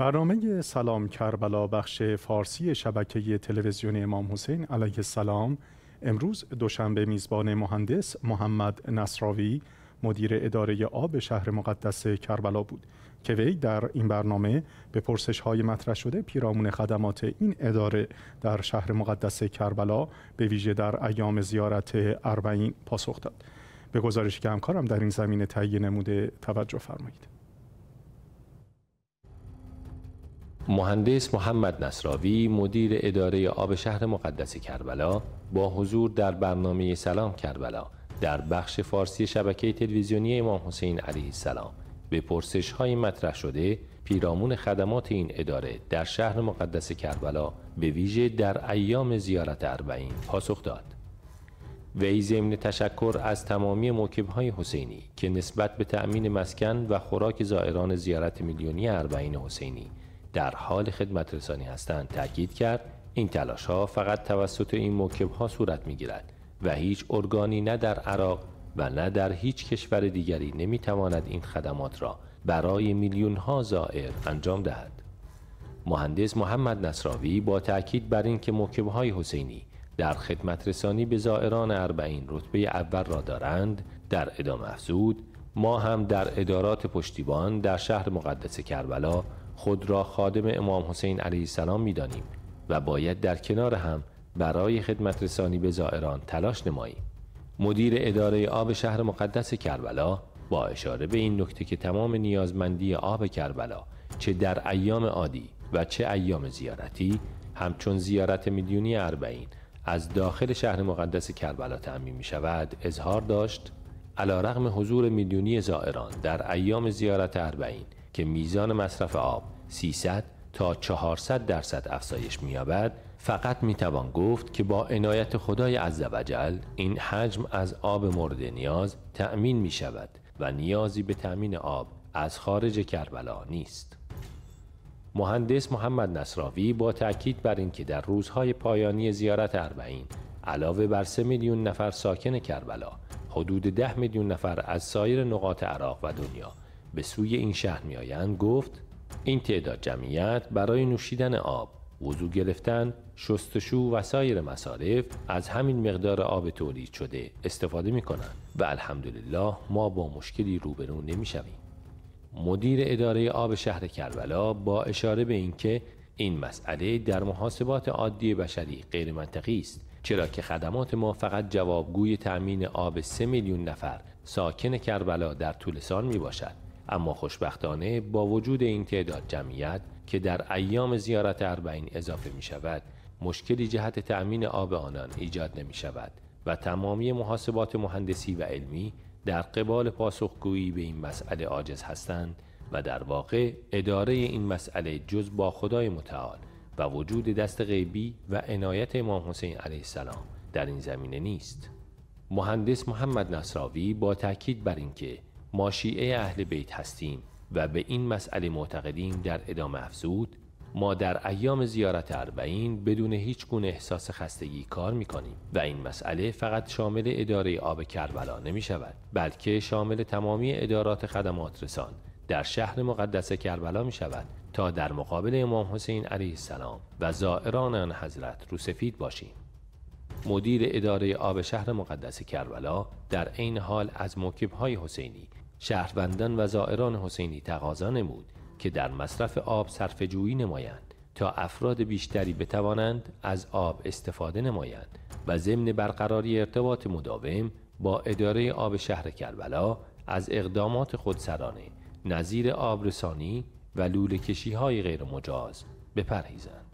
برنامه سلام کربلا بخش فارسی شبکه تلویزیون امام حسین علیه السلام امروز دوشنبه میزبان مهندس محمد نصراوی مدیر اداره آب شهر مقدس کربلا بود که وی در این برنامه به پرسش های مطرح شده پیرامون خدمات این اداره در شهر مقدس کربلا به ویژه در ایام زیارت اربعین پاسخ داد به گزارش که همکارم در این زمینه تهیه نموده توجه فرمایید مهندس محمد نصراوی مدیر اداره آب شهر مقدس کربلا با حضور در برنامه سلام کربلا در بخش فارسی شبکه تلویزیونی امام حسین علیه السلام به پرسش های مطرح شده پیرامون خدمات این اداره در شهر مقدس کربلا به ویژه در ایام زیارت اربعین پاسخ داد وی ضمن تشکر از تمامی های حسینی که نسبت به تأمین مسکن و خوراک زائران زیارت میلیونی اربعین حسینی در حال خدمت رسانی هستند تاکید کرد این تلاش ها فقط توسط این موکب ها صورت می گیرد و هیچ ارگانی نه در عراق و نه در هیچ کشور دیگری نمی تواند این خدمات را برای میلیون ها زائر انجام دهد. مهندس محمد نصراوی با تاکید بر اینکه موکب های حسینی در خدمت رسانی به زائران اربعین رتبه اول را دارند در ادامه افزود ما هم در ادارات پشتیبان در شهر مقدس کربلا خود را خادم امام حسین علیه السلام می دانیم و باید در کنار هم برای خدمت رسانی به زائران تلاش نماییم. مدیر اداره آب شهر مقدس کربلا با اشاره به این نکته که تمام نیازمندی آب کربلا چه در ایام عادی و چه ایام زیارتی همچون زیارت میلیونی اربعین از داخل شهر مقدس کربلا تعمین می شود اظهار داشت علا رغم حضور میلیونی زائران در ایام زیارت اربعین که میزان مصرف آب 300 تا 400 درصد افزایش می‌یابد فقط میتوان گفت که با عنایت خدای عزوجل این حجم از آب مورد نیاز تأمین می و نیازی به تأمین آب از خارج کربلا نیست. مهندس محمد نصراوی با تأکید بر اینکه در روزهای پایانی زیارت اربعین علاوه بر سه میلیون نفر ساکن کربلا حدود 10 میلیون نفر از سایر نقاط عراق و دنیا به سوی این شهر آیند گفت این تعداد جمعیت برای نوشیدن آب وضوع گرفتن، شستشو و سایر مصارف از همین مقدار آب تولید شده استفاده می کنند و الحمدلله ما با مشکلی روبرو نمی شویم. مدیر اداره آب شهر کربلا با اشاره به اینکه این مسئله در محاسبات عادی بشری غیر منطقی است چرا که خدمات ما فقط جوابگوی تأمین آب 3 میلیون نفر ساکن کربلا در طول سال می باشد اما خوشبختانه با وجود این تعداد جمعیت که در ایام زیارت اربعین اضافه می شود مشکلی جهت تأمین آب آنان ایجاد نمی شود و تمامی محاسبات مهندسی و علمی در قبال پاسخگویی به این مسئله عاجز هستند و در واقع اداره این مسئله جز با خدای متعال و وجود دست غیبی و عنایت امام حسین علیه السلام در این زمینه نیست مهندس محمد نصراوی با تاکید بر اینکه ما شیعه اهل بیت هستیم و به این مسئله معتقدیم در ادامه افزود ما در ایام زیارت اربعین بدون هیچ گونه احساس خستگی کار می کنیم و این مسئله فقط شامل اداره آب کربلا نمی شود بلکه شامل تمامی ادارات خدمات رسان در شهر مقدس کربلا می شود تا در مقابل امام حسین علیه السلام و زائران آن حضرت روسفید باشیم مدیر اداره آب شهر مقدس کربلا در این حال از موکب های حسینی شهروندان و زائران حسینی تقاضا نمود که در مصرف آب صرف جویی نمایند تا افراد بیشتری بتوانند از آب استفاده نمایند و ضمن برقراری ارتباط مداوم با اداره آب شهر کربلا از اقدامات خودسرانه نظیر آبرسانی و لوله کشی های غیر مجاز بپرهیزند.